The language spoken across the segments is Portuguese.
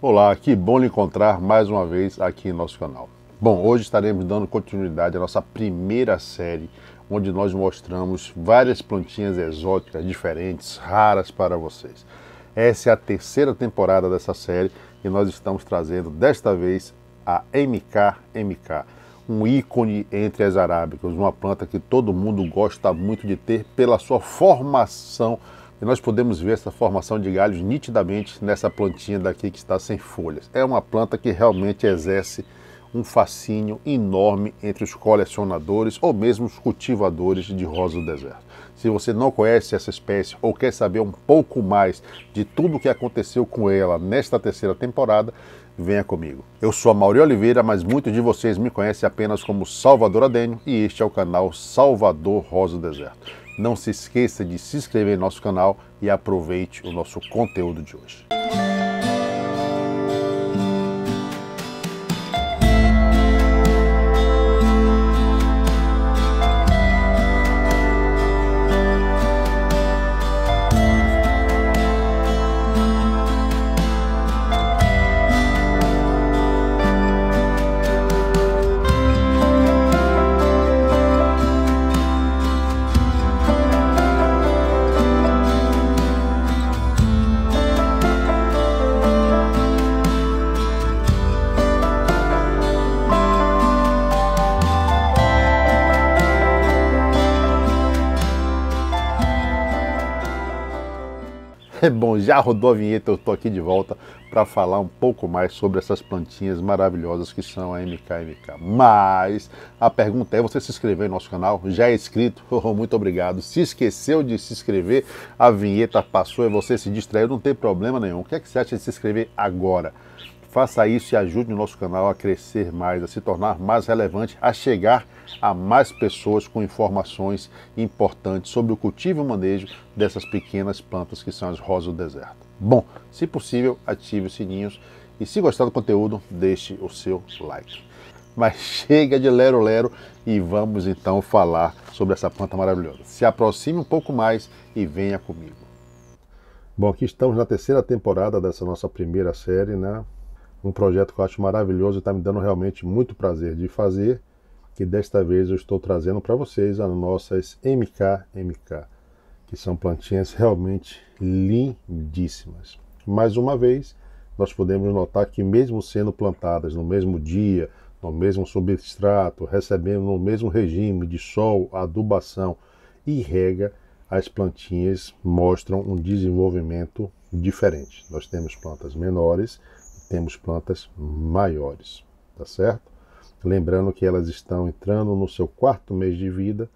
Olá, que bom lhe encontrar mais uma vez aqui em nosso canal. Bom, hoje estaremos dando continuidade à nossa primeira série, onde nós mostramos várias plantinhas exóticas diferentes, raras para vocês. Essa é a terceira temporada dessa série e nós estamos trazendo desta vez a MK MK, um ícone entre as arábicas, uma planta que todo mundo gosta muito de ter pela sua formação e nós podemos ver essa formação de galhos nitidamente nessa plantinha daqui que está sem folhas. É uma planta que realmente exerce um fascínio enorme entre os colecionadores ou mesmo os cultivadores de rosa do deserto. Se você não conhece essa espécie ou quer saber um pouco mais de tudo o que aconteceu com ela nesta terceira temporada, venha comigo. Eu sou a Mauri Oliveira, mas muitos de vocês me conhecem apenas como Salvador Adênio e este é o canal Salvador Rosa do Deserto. Não se esqueça de se inscrever no nosso canal e aproveite o nosso conteúdo de hoje. É bom, já rodou a vinheta, eu estou aqui de volta para falar um pouco mais sobre essas plantinhas maravilhosas que são a MKMK. Mas a pergunta é: você se inscreveu em nosso canal? Já é inscrito? Oh, muito obrigado. Se esqueceu de se inscrever, a vinheta passou e você se distraiu, não tem problema nenhum. O que, é que você acha de se inscrever agora? Faça isso e ajude o nosso canal a crescer mais, a se tornar mais relevante, a chegar a mais pessoas com informações importantes sobre o cultivo e manejo dessas pequenas plantas que são as rosas do deserto. Bom, se possível, ative os sininhos e se gostar do conteúdo, deixe o seu like. Mas chega de lero-lero e vamos então falar sobre essa planta maravilhosa. Se aproxime um pouco mais e venha comigo. Bom, aqui estamos na terceira temporada dessa nossa primeira série, né? um projeto que eu acho maravilhoso e está me dando realmente muito prazer de fazer, que desta vez eu estou trazendo para vocês as nossas MK MK, que são plantinhas realmente lindíssimas. Mais uma vez, nós podemos notar que mesmo sendo plantadas no mesmo dia, no mesmo substrato, recebendo no mesmo regime de sol, adubação e rega, as plantinhas mostram um desenvolvimento diferente. Nós temos plantas menores, temos plantas maiores, tá certo? Lembrando que elas estão entrando no seu quarto mês de vida,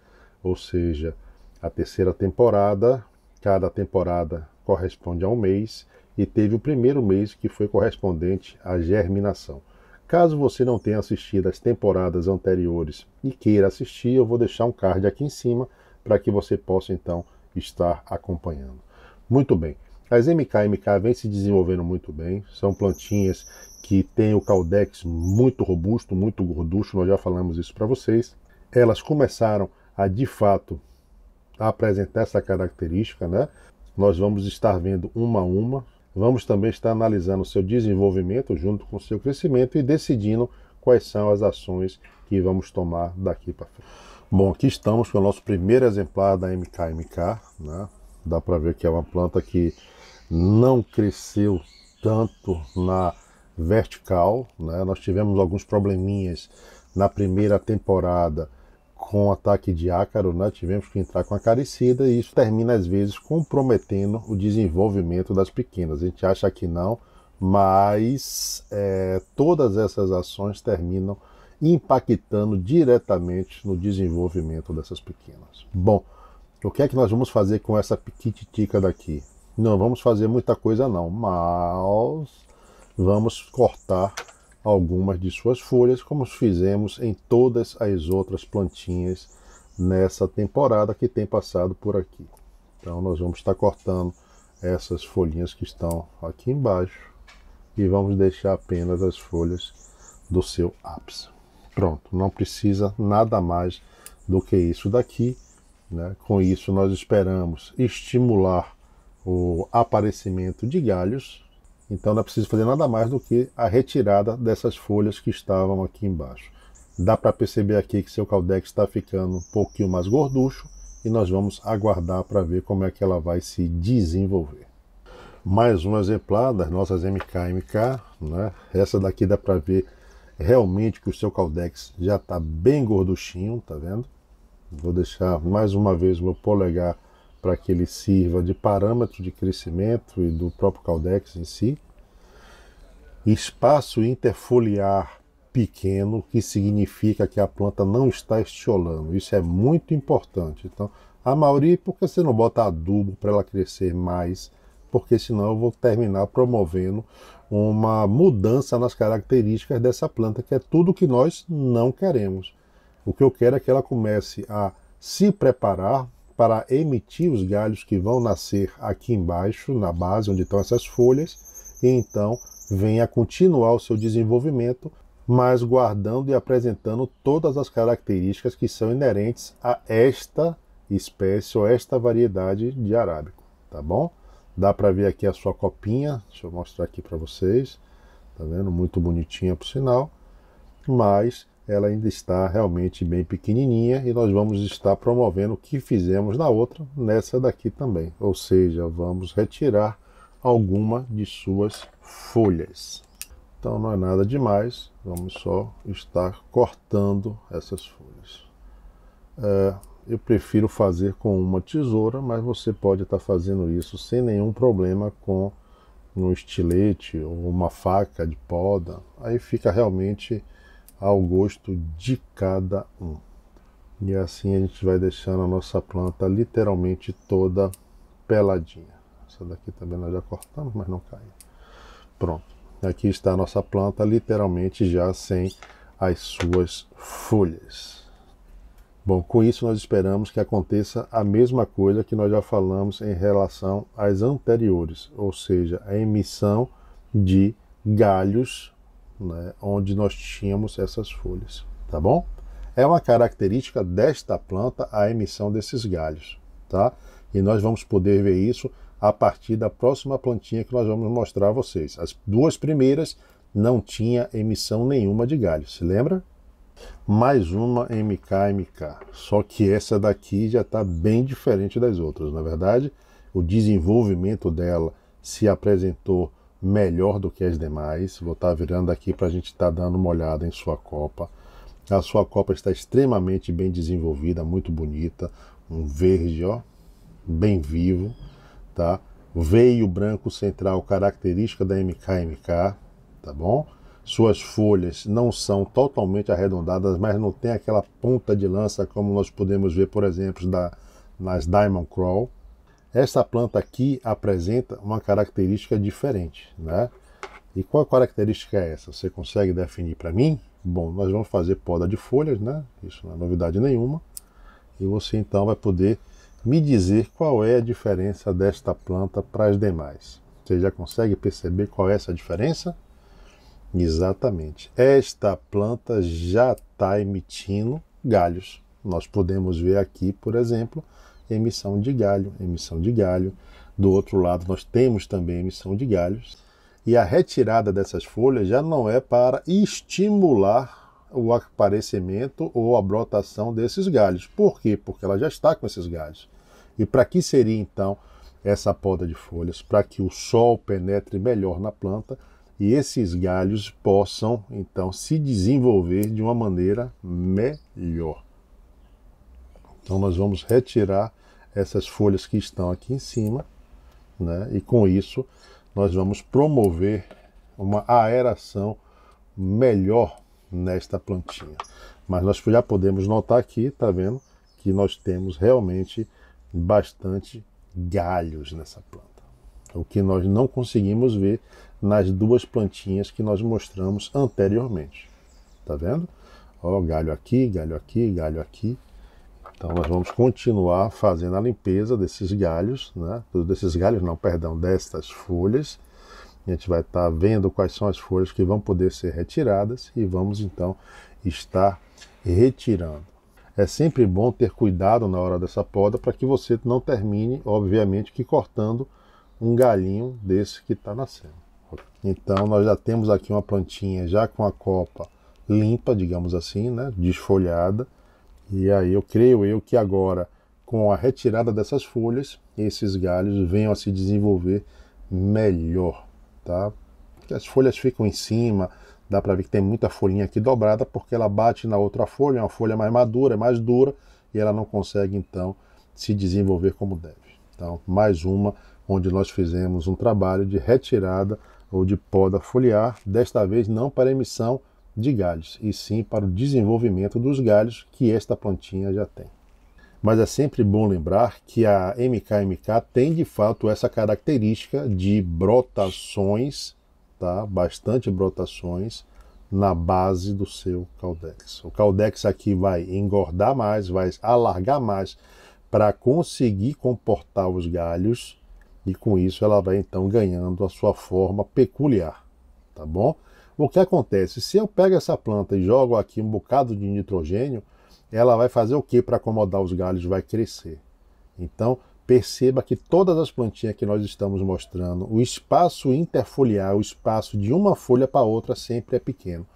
ou seja, a terceira temporada, cada temporada corresponde a um mês e teve o primeiro mês que foi correspondente à germinação. Caso você não tenha assistido as temporadas anteriores e queira assistir, eu vou deixar um card aqui em cima para que você possa então estar acompanhando. Muito bem. As MK e MK vêm se desenvolvendo muito bem, são plantinhas que têm o caudex muito robusto, muito gorducho, nós já falamos isso para vocês. Elas começaram a de fato a apresentar essa característica, né? Nós vamos estar vendo uma a uma, vamos também estar analisando o seu desenvolvimento junto com o seu crescimento e decidindo quais são as ações que vamos tomar daqui para frente. Bom, aqui estamos com o nosso primeiro exemplar da MKMK, né? Dá para ver que é uma planta que não cresceu tanto na vertical. Né? Nós tivemos alguns probleminhas na primeira temporada com ataque de ácaro, né? tivemos que entrar com acaricida e isso termina às vezes comprometendo o desenvolvimento das pequenas. A gente acha que não, mas é, todas essas ações terminam impactando diretamente no desenvolvimento dessas pequenas. Bom, o que é que nós vamos fazer com essa piquititica daqui? não vamos fazer muita coisa não, mas vamos cortar algumas de suas folhas, como fizemos em todas as outras plantinhas nessa temporada que tem passado por aqui. Então nós vamos estar cortando essas folhinhas que estão aqui embaixo e vamos deixar apenas as folhas do seu ápice. Pronto, não precisa nada mais do que isso daqui. Né? Com isso nós esperamos estimular o aparecimento de galhos, então não é preciso fazer nada mais do que a retirada dessas folhas que estavam aqui embaixo. Dá para perceber aqui que seu caldex está ficando um pouquinho mais gorducho e nós vamos aguardar para ver como é que ela vai se desenvolver. Mais um exemplar das nossas MKMK, né? essa daqui dá para ver realmente que o seu caldex já está bem gorduchinho, tá vendo? Vou deixar mais uma vez o meu polegar para que ele sirva de parâmetro de crescimento e do próprio Caldex em si. Espaço interfoliar pequeno, que significa que a planta não está estiolando. Isso é muito importante. Então, a Mauri, por que você não bota adubo para ela crescer mais? Porque senão eu vou terminar promovendo uma mudança nas características dessa planta, que é tudo que nós não queremos. O que eu quero é que ela comece a se preparar para emitir os galhos que vão nascer aqui embaixo, na base onde estão essas folhas, e então venha continuar o seu desenvolvimento, mas guardando e apresentando todas as características que são inerentes a esta espécie ou esta variedade de arábico, tá bom? Dá para ver aqui a sua copinha, deixa eu mostrar aqui para vocês, tá vendo? Muito bonitinha por sinal, mas ela ainda está realmente bem pequenininha e nós vamos estar promovendo o que fizemos na outra, nessa daqui também. Ou seja, vamos retirar alguma de suas folhas. Então não é nada demais, vamos só estar cortando essas folhas. É, eu prefiro fazer com uma tesoura, mas você pode estar fazendo isso sem nenhum problema com um estilete ou uma faca de poda. Aí fica realmente ao gosto de cada um. E assim a gente vai deixando a nossa planta literalmente toda peladinha. Essa daqui também nós já cortamos, mas não caiu. Pronto. Aqui está a nossa planta literalmente já sem as suas folhas. Bom, com isso nós esperamos que aconteça a mesma coisa que nós já falamos em relação às anteriores, ou seja, a emissão de galhos né, onde nós tínhamos essas folhas, tá bom? É uma característica desta planta a emissão desses galhos, tá? E nós vamos poder ver isso a partir da próxima plantinha que nós vamos mostrar a vocês. As duas primeiras não tinha emissão nenhuma de galhos, se lembra? Mais uma MK MK, só que essa daqui já está bem diferente das outras, na é verdade. O desenvolvimento dela se apresentou melhor do que as demais. Vou estar tá virando aqui para a gente estar tá dando uma olhada em sua copa. A sua copa está extremamente bem desenvolvida, muito bonita, um verde, ó, bem vivo, tá? Veio branco central, característica da MKMK, tá bom? Suas folhas não são totalmente arredondadas, mas não tem aquela ponta de lança como nós podemos ver, por exemplo, da, nas Diamond Crawl, esta planta aqui apresenta uma característica diferente, né? E qual característica é essa? Você consegue definir para mim? Bom, nós vamos fazer poda de folhas, né? Isso não é novidade nenhuma. E você então vai poder me dizer qual é a diferença desta planta para as demais. Você já consegue perceber qual é essa diferença? Exatamente. Esta planta já está emitindo galhos. Nós podemos ver aqui, por exemplo, emissão de galho, emissão de galho. Do outro lado, nós temos também emissão de galhos. E a retirada dessas folhas já não é para estimular o aparecimento ou a brotação desses galhos. Por quê? Porque ela já está com esses galhos. E para que seria então essa poda de folhas? Para que o sol penetre melhor na planta e esses galhos possam então se desenvolver de uma maneira melhor. Então nós vamos retirar essas folhas que estão aqui em cima, né? e com isso nós vamos promover uma aeração melhor nesta plantinha. Mas nós já podemos notar aqui, tá vendo, que nós temos realmente bastante galhos nessa planta. O que nós não conseguimos ver nas duas plantinhas que nós mostramos anteriormente. Tá vendo? Ó, galho aqui, galho aqui, galho aqui, então nós vamos continuar fazendo a limpeza desses galhos, né? desses galhos não, perdão, destas folhas. A gente vai estar tá vendo quais são as folhas que vão poder ser retiradas e vamos então estar retirando. É sempre bom ter cuidado na hora dessa poda para que você não termine, obviamente, que cortando um galhinho desse que está nascendo. Então nós já temos aqui uma plantinha já com a copa limpa, digamos assim, né? desfolhada e aí eu creio eu que agora, com a retirada dessas folhas, esses galhos venham a se desenvolver melhor, tá? Porque as folhas ficam em cima, dá para ver que tem muita folhinha aqui dobrada porque ela bate na outra folha, é uma folha mais madura, é mais dura e ela não consegue então se desenvolver como deve. Então, mais uma onde nós fizemos um trabalho de retirada ou de poda foliar, desta vez não para emissão de galhos, e sim para o desenvolvimento dos galhos que esta plantinha já tem. Mas é sempre bom lembrar que a MKMK tem de fato essa característica de brotações, tá? bastante brotações, na base do seu caldex. O caldex aqui vai engordar mais, vai alargar mais para conseguir comportar os galhos e com isso ela vai então ganhando a sua forma peculiar, tá bom? O que acontece? Se eu pego essa planta e jogo aqui um bocado de nitrogênio, ela vai fazer o que para acomodar os galhos? Vai crescer. Então, perceba que todas as plantinhas que nós estamos mostrando, o espaço interfoliar, o espaço de uma folha para outra sempre é pequeno.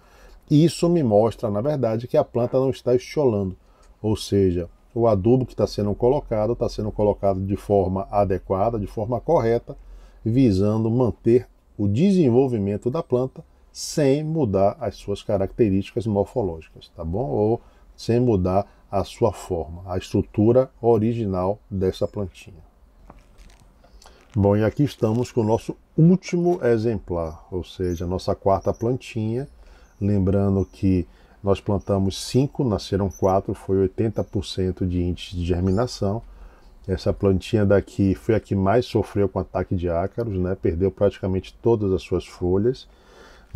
Isso me mostra, na verdade, que a planta não está estiolando, ou seja, o adubo que está sendo colocado está sendo colocado de forma adequada, de forma correta, visando manter o desenvolvimento da planta sem mudar as suas características morfológicas, tá bom? Ou sem mudar a sua forma, a estrutura original dessa plantinha. Bom, e aqui estamos com o nosso último exemplar, ou seja, a nossa quarta plantinha. Lembrando que nós plantamos cinco, nasceram quatro, foi 80% de índice de germinação. Essa plantinha daqui foi a que mais sofreu com ataque de ácaros, né? Perdeu praticamente todas as suas folhas.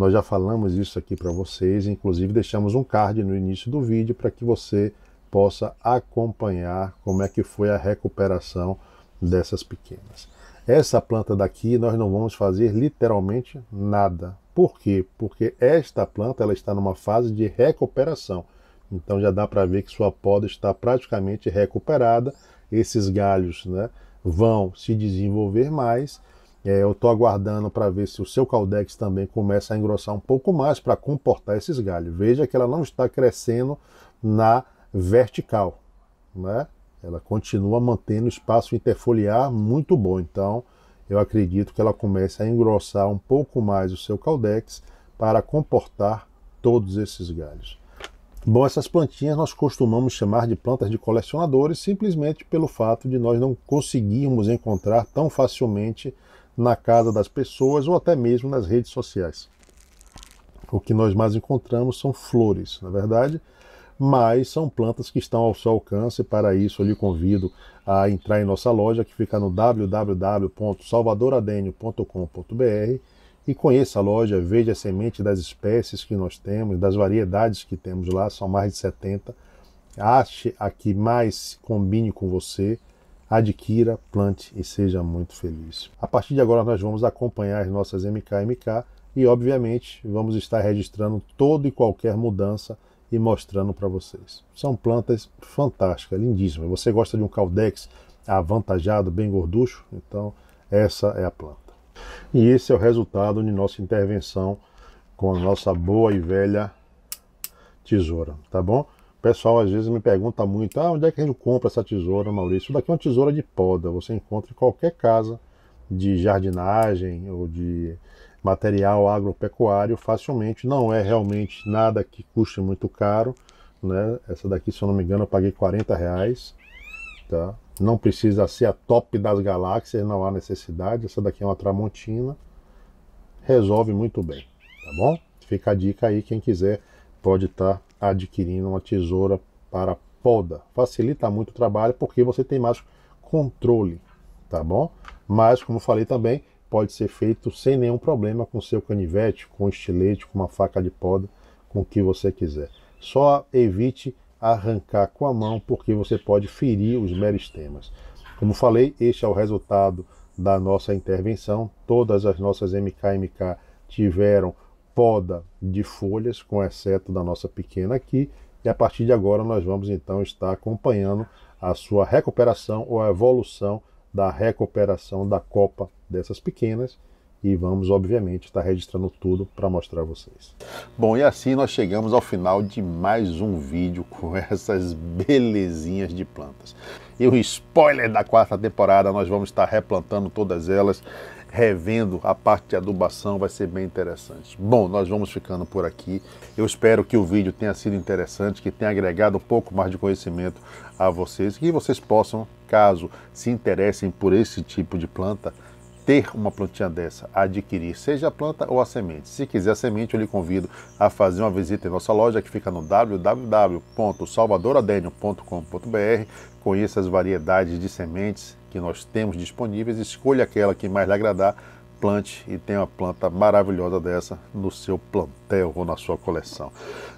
Nós já falamos isso aqui para vocês, inclusive deixamos um card no início do vídeo para que você possa acompanhar como é que foi a recuperação dessas pequenas. Essa planta daqui nós não vamos fazer literalmente nada. Por quê? Porque esta planta ela está numa fase de recuperação. Então já dá para ver que sua poda está praticamente recuperada. Esses galhos né, vão se desenvolver mais é, eu estou aguardando para ver se o seu caldex também começa a engrossar um pouco mais para comportar esses galhos. Veja que ela não está crescendo na vertical, né? Ela continua mantendo espaço interfoliar muito bom. Então, eu acredito que ela comece a engrossar um pouco mais o seu caldex para comportar todos esses galhos. Bom, essas plantinhas nós costumamos chamar de plantas de colecionadores simplesmente pelo fato de nós não conseguirmos encontrar tão facilmente na casa das pessoas ou até mesmo nas redes sociais. O que nós mais encontramos são flores, na é verdade, mas são plantas que estão ao seu alcance. Para isso, eu lhe convido a entrar em nossa loja que fica no www.salvadoradenio.com.br e conheça a loja, veja a semente das espécies que nós temos, das variedades que temos lá, são mais de 70. Ache a que mais combine com você adquira, plante e seja muito feliz. A partir de agora, nós vamos acompanhar as nossas MKMK e, obviamente, vamos estar registrando toda e qualquer mudança e mostrando para vocês. São plantas fantásticas, lindíssimas. Você gosta de um caldex avantajado, bem gorducho? Então, essa é a planta. E esse é o resultado de nossa intervenção com a nossa boa e velha tesoura, tá bom? O pessoal às vezes me pergunta muito: ah, onde é que a gente compra essa tesoura, Maurício? Isso daqui é uma tesoura de poda, você encontra em qualquer casa de jardinagem ou de material agropecuário facilmente. Não é realmente nada que custe muito caro. Né? Essa daqui, se eu não me engano, eu paguei 40 reais. Tá? Não precisa ser a top das galáxias, não há necessidade. Essa daqui é uma Tramontina. Resolve muito bem, tá bom? Fica a dica aí, quem quiser pode estar tá adquirindo uma tesoura para poda. Facilita muito o trabalho porque você tem mais controle, tá bom? Mas, como falei também, pode ser feito sem nenhum problema com seu canivete, com estilete, com uma faca de poda, com o que você quiser. Só evite arrancar com a mão porque você pode ferir os meristemas. Como falei, este é o resultado da nossa intervenção. Todas as nossas MKMK tiveram poda de folhas, com exceto da nossa pequena aqui, e a partir de agora nós vamos então estar acompanhando a sua recuperação ou a evolução da recuperação da copa dessas pequenas e vamos obviamente estar registrando tudo para mostrar a vocês. Bom, e assim nós chegamos ao final de mais um vídeo com essas belezinhas de plantas. E o spoiler da quarta temporada, nós vamos estar replantando todas elas revendo a parte de adubação, vai ser bem interessante. Bom, nós vamos ficando por aqui. Eu espero que o vídeo tenha sido interessante, que tenha agregado um pouco mais de conhecimento a vocês, que vocês possam, caso se interessem por esse tipo de planta, ter uma plantinha dessa, adquirir, seja a planta ou a semente. Se quiser a semente, eu lhe convido a fazer uma visita em nossa loja que fica no www.salvadoradenio.com.br. Conheça as variedades de sementes que nós temos disponíveis, escolha aquela que mais lhe agradar, plante e tenha uma planta maravilhosa dessa no seu plantel ou na sua coleção.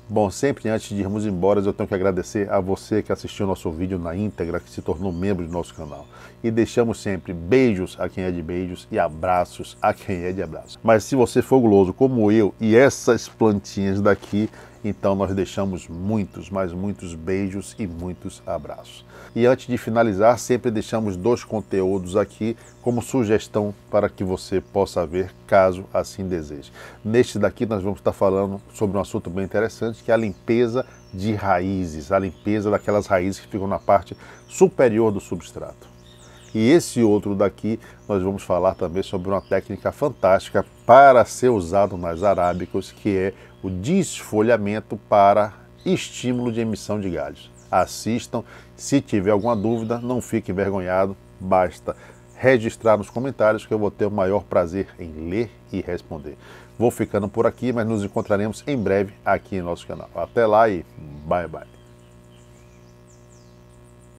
Bom, sempre antes de irmos embora, eu tenho que agradecer a você que assistiu nosso vídeo na íntegra, que se tornou membro do nosso canal. E deixamos sempre beijos a quem é de beijos e abraços a quem é de abraços. Mas se você for guloso como eu e essas plantinhas daqui, então nós deixamos muitos, mas muitos beijos e muitos abraços. E antes de finalizar, sempre deixamos dois conteúdos aqui como sugestão para que você possa ver caso assim deseje. Neste daqui nós vamos estar falando sobre um assunto bem interessante que é a limpeza de raízes, a limpeza daquelas raízes que ficam na parte superior do substrato. E esse outro daqui, nós vamos falar também sobre uma técnica fantástica para ser usado nas arábicas, que é o desfolhamento para estímulo de emissão de galhos. Assistam, se tiver alguma dúvida, não fique envergonhado, basta registrar nos comentários que eu vou ter o maior prazer em ler e responder. Vou ficando por aqui, mas nos encontraremos em breve aqui em nosso canal. Até lá e bye bye.